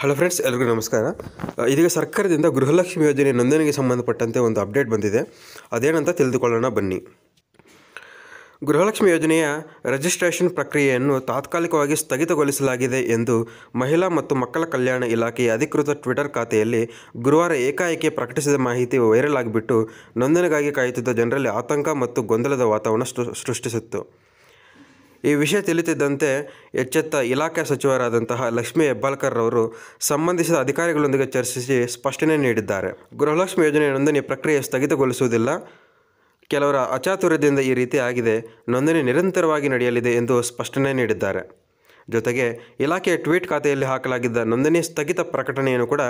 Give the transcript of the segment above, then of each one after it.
hello friends ಎಲ್ಲರಿಗೂ ನಮಸ್ಕಾರ ಇದೀಗ ಸರ್ಕಾರದಿಂದ ಗೃಹಲಕ್ಷ್ಮಿ ಯೋಜನೆ ನೋಂದಣಿಗೆ ಸಂಬಂಧಪಟ್ಟಂತೆ ಒಂದು ಅಪ್ಡೇಟ್ ಬಂದಿದೆ ಅದೇನಂತ ತಿಳಿದುಕೊಳ್ಳೋಣ ಬನ್ನಿ ಗೃಹಲಕ್ಷ್ಮಿ ಯೋಜನೆಯ ರಿಜಿಸ್ಟ್ರೇಷನ್ ಪ್ರಕ್ರಿಯೆಯನ್ನು ತಾತ್ಕಾಲಿಕವಾಗಿ ಸ್ಥಗಿತಗೊಳಿಸಲಾಗಿದೆ ಎಂದು ಮಹಿಳಾ ಮತ್ತು ಮಕ್ಕಳ ಕಲ್ಯಾಣ ಇಲಾಖೆಯ ಅಧಿಕೃತ ಟ್ವಿಟರ್ ಖಾತೆಯಲ್ಲಿ ಗುರುವಾರ ಏಕಾಏಕಿ ಪ್ರಕಟಿಸಿದ ಮಾಹಿತಿ ವೈರಲ್ ಆಗಿಬಿಟ್ಟು ನೋಂದಣಿಗಾಗಿ ಕಾಯುತ್ತಿದ್ದ ಜನರಲ್ಲಿ ಆತಂಕ ಮತ್ತು ಗೊಂದಲದ ವಾತಾವರಣ ಸೃಷ್ಟಿಸಿತ್ತು ಈ ವಿಷಯ ತಿಳಿತಿದ್ದಂತೆ ಎಚ್ಚೆತ್ತ ಇಲಾಖೆ ಸಚಿವರಾದಂತಹ ಲಕ್ಷ್ಮೀ ಹೆಬ್ಬಾಳ್ಕರ್ ಅವರು ಸಂಬಂಧಿಸಿದ ಅಧಿಕಾರಿಗಳೊಂದಿಗೆ ಚರ್ಚಿಸಿ ಸ್ಪಷ್ಟನೆ ನೀಡಿದ್ದಾರೆ ಗೃಹಲಕ್ಷ್ಮಿ ಯೋಜನೆ ನೋಂದಣಿ ಪ್ರಕ್ರಿಯೆ ಸ್ಥಗಿತಗೊಳಿಸುವುದಿಲ್ಲ ಕೆಲವರ ಅಚಾತುರ್ಯದಿಂದ ಈ ರೀತಿ ಆಗಿದೆ ನೋಂದಣಿ ನಿರಂತರವಾಗಿ ನಡೆಯಲಿದೆ ಎಂದು ಸ್ಪಷ್ಟನೆ ನೀಡಿದ್ದಾರೆ ಜೊತೆಗೆ ಇಲಾಖೆಯ ಟ್ವೀಟ್ ಖಾತೆಯಲ್ಲಿ ಹಾಕಲಾಗಿದ್ದ ನೋಂದಣಿ ಸ್ಥಗಿತ ಪ್ರಕಟಣೆಯನ್ನು ಕೂಡ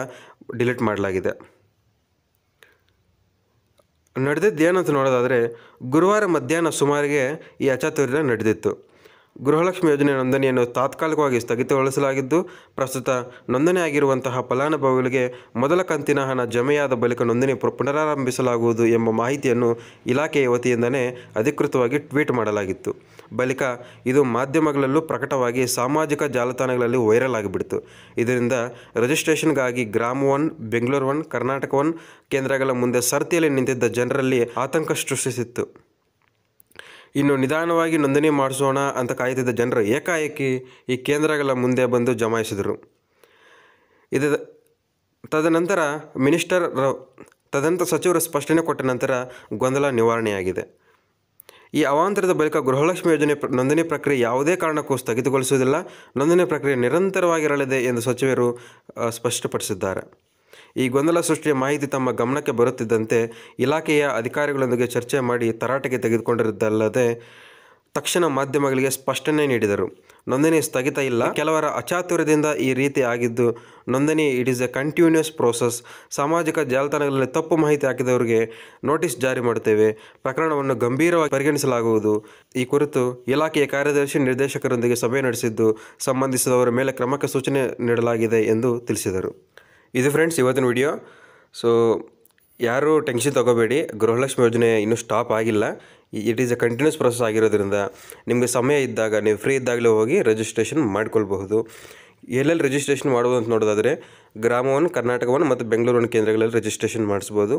ಡಿಲೀಟ್ ಮಾಡಲಾಗಿದೆ ನಡೆದಿದ್ದೇನಂತ ನೋಡೋದಾದರೆ ಗುರುವಾರ ಮಧ್ಯಾಹ್ನ ಸುಮಾರಿಗೆ ಈ ಅಚಾತುರ್ಯ ನಡೆದಿತ್ತು ಗೃಹಲಕ್ಷ್ಮಿ ಯೋಜನೆ ನೋಂದಣಿಯನ್ನು ತಾತ್ಕಾಲಿಕವಾಗಿ ಸ್ಥಗಿತಗೊಳಿಸಲಾಗಿದ್ದು ಪ್ರಸ್ತುತ ನೋಂದಣಿಯಾಗಿರುವಂತಹ ಫಲಾನುಭವಿಗಳಿಗೆ ಮೊದಲ ಕಂತಿನ ಹಣ ಜಮೆಯಾದ ಬಳಿಕ ನೋಂದಣಿ ಪುನರಾರಂಭಿಸಲಾಗುವುದು ಎಂಬ ಮಾಹಿತಿಯನ್ನು ಇಲಾಖೆಯ ವತಿಯಿಂದನೇ ಅಧಿಕೃತವಾಗಿ ಟ್ವೀಟ್ ಮಾಡಲಾಗಿತ್ತು ಬಳಿಕ ಇದು ಮಾಧ್ಯಮಗಳಲ್ಲೂ ಪ್ರಕಟವಾಗಿ ಸಾಮಾಜಿಕ ಜಾಲತಾಣಗಳಲ್ಲಿ ವೈರಲ್ ಆಗಿಬಿಡ್ತು ಇದರಿಂದ ರಿಜಿಸ್ಟ್ರೇಷನ್ಗಾಗಿ Grama one Bengaluru one Karnataka one ಕೇಂದ್ರಗಳ ಮುಂದೆ ಸರತಿಯಲ್ಲಿ ನಿಂತಿದ್ದ ಜನರಲ್ಲಿ ಆತಂಕ ಸೃಷ್ಟಿಸಿತ್ತು ಇನ್ನು ನಿಧಾನವಾಗಿ ನೋಂದಣಿ ಮಾಡಿಸೋಣ ಅಂತ ಕಾಯ್ತಿದ್ದ ಜನರು ಏಕಾಏಕಿ ಈ ಕೇಂದ್ರಗಳ ಮುಂದೆ ಬಂದು ಜಮಾಯಿಸಿದರು ಇದು ತದನಂತರ ಮಿನಿಸ್ಟರ್ ತದಂತ ಸಚಿವರು ಸ್ಪಷ್ಟನೆ ಕೊಟ್ಟ ನಂತರ ಗೊಂದಲ ನಿವಾರಣೆಯಾಗಿದೆ ಈ ಅವಾಂತರದ ಬಳಿಕ ಗೃಹಲಕ್ಷ್ಮಿ ಯೋಜನೆ ನೋಂದಣಿ ಪ್ರಕ್ರಿಯೆ ಯಾವುದೇ ಕಾರಣಕ್ಕೂ ಸ್ಥಗಿತಗೊಳಿಸುವುದಿಲ್ಲ ನೋಂದಣಿ ಪ್ರಕ್ರಿಯೆ ನಿರಂತರವಾಗಿರಲಿದೆ ಎಂದು ಸಚಿವರು ಸ್ಪಷ್ಟಪಡಿಸಿದ್ದಾರೆ ಈ ಗೊಂದಲ ಸೃಷ್ಟಿಯ ಮಾಹಿತಿ ತಮ್ಮ ಗಮನಕ್ಕೆ ಬರುತ್ತಿದ್ದಂತೆ ಇಲಾಖೆಯ ಅಧಿಕಾರಿಗಳೊಂದಿಗೆ ಚರ್ಚೆ ಮಾಡಿ ತರಾಟೆಗೆ ತೆಗೆದುಕೊಂಡಿರುವುದಲ್ಲದೆ ತಕ್ಷಣ ಮಾಧ್ಯಮಗಳಿಗೆ ಸ್ಪಷ್ಟನೆ ನೀಡಿದರು ನೋಂದಣಿ ಸ್ಥಗಿತ ಇಲ್ಲ ಕೆಲವರ ಅಚಾತುರ್ಯದಿಂದ ಈ ರೀತಿ ಆಗಿದ್ದು ನೋಂದಣಿ it is a continuous process ಸಾಮಾಜಿಕ ಜಾಲತಾಣಗಳಲ್ಲಿ ತಪ್ಪು ಮಾಹಿತಿ ಹಾಕಿದವರಿಗೆ ನೋಟಿಸ್ ಜಾರಿ ಮಾಡುತ್ತೇವೆ ಪ್ರಕರಣವನ್ನು ಗಂಭೀರವಾಗಿ ಪರಿಗಣಿಸಲಾಗುವುದು ಈ ಕುರಿತು ಇಲಾಖೆಯ ಕಾರ್ಯದರ್ಶಿ ನಿರ್ದೇಶಕರೊಂದಿಗೆ ಸಭೆ ನಡೆಸಿದ್ದು ಸಂಬಂಧಿಸಿದವರ ಮೇಲೆ ಕ್ರಮಕ್ಕೆ ಸೂಚನೆ ನೀಡಲಾಗಿದೆ ಎಂದು ತಿಳಿಸಿದರು ಇದು ಫ್ರೆಂಡ್ಸ್ ಇವತ್ತಿನ ವಿಡಿಯೋ ಸೊ ಯಾರು ಟೆನ್ಷನ್ ತೊಗೋಬೇಡಿ ಗೃಹಲಕ್ಷ್ಮಿ ಯೋಜನೆ ಇನ್ನೂ ಸ್ಟಾಪ್ ಆಗಿಲ್ಲ it is a continuous process ಆಗಿರೋದ್ರಿಂದ ನಿಮಗೆ ಸಮಯ ಇದ್ದಾಗ ನೀವು ಫ್ರೀ ಇದ್ದಾಗಲೇ ಹೋಗಿ ರಿಜಿಸ್ಟ್ರೇಷನ್ ಮಾಡ್ಕೊಳ್ಬಹುದು ಎಲ್ಲೆಲ್ಲಿ ರಿಜಿಸ್ಟ್ರೇಷನ್ ಮಾಡ್ಬೋದು ಅಂತ ನೋಡೋದಾದರೆ ಗ್ರಾಮವನ್ನು ಕರ್ನಾಟಕವನ್ನು ಮತ್ತು ಬೆಂಗಳೂರಿನ ಕೇಂದ್ರಗಳಲ್ಲಿ ರಿಜಿಸ್ಟ್ರೇಷನ್ ಮಾಡಿಸ್ಬೋದು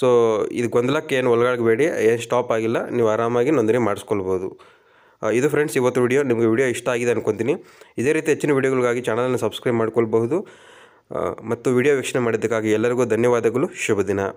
ಸೊ ಇದು ಗೊಂದಲಕ್ಕೆ ಏನು ಒಳಗಾಗಬೇಡಿ ಏನು ಸ್ಟಾಪ್ ಆಗಿಲ್ಲ ನೀವು ಆರಾಮಾಗಿ ನೋಂದಣಿ ಮಾಡಿಸ್ಕೊಳ್ಬೋದು ಇದು ಫ್ರೆಂಡ್ಸ್ ಇವತ್ತು ವಿಡಿಯೋ ನಿಮಗೆ ವಿಡಿಯೋ ಇಷ್ಟ ಆಗಿದೆ ಅನ್ಕೊತೀನಿ ಇದೇ ರೀತಿ ಹೆಚ್ಚಿನ ವಿಡಿಯೋಗಳಿಗಾಗಿ ಚಾನಲನ್ನು ಸಬ್ಸ್ಕ್ರೈಬ್ ಮಾಡ್ಕೊಳ್ಬಹುದು ಮತ್ತು ವಿಡಿಯೋ ವೀಕ್ಷಣೆ ಮಾಡಿದ್ದಕ್ಕಾಗಿ ಎಲ್ಲರಿಗೂ ಧನ್ಯವಾದಗಳು ಶುಭ ದಿನ